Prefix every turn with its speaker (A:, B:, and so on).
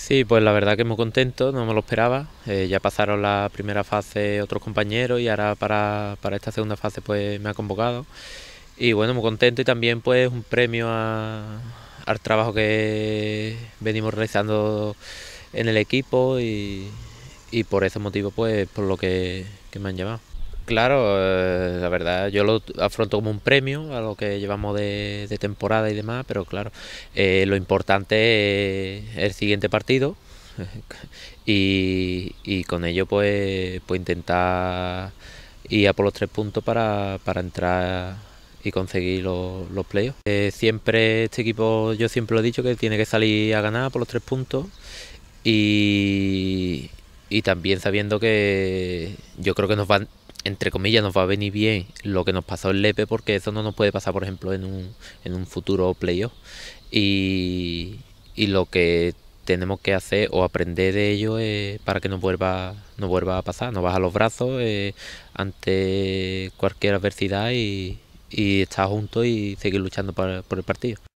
A: Sí, pues la verdad que muy contento, no me lo esperaba. Eh, ya pasaron la primera fase otros compañeros y ahora para, para, esta segunda fase pues me ha convocado. Y bueno, muy contento y también pues un premio al trabajo que venimos realizando en el equipo y, por ese motivo pues por lo que, que me han llamado. Claro, eh, la verdad, yo lo afronto como un premio a lo que llevamos de, temporada y demás, pero claro, eh, lo importante es el siguiente partido y, con ello pues, pues intentar ir a por los tres puntos para, entrar y conseguir los, los playoffs. Eh, siempre este equipo, yo siempre lo he dicho, que tiene que salir a ganar por los tres puntos y también sabiendo que yo creo que nos van entre comillas, nos va a venir bien lo que nos pasó en Lepe, porque eso no nos puede pasar, por ejemplo, en un, en un futuro playoff. Y, lo que tenemos que hacer o aprender de ello es para que nos vuelva, no vuelva a pasar. nos baja los brazos eh, ante cualquier adversidad y, y estar juntos y seguir luchando por el partido.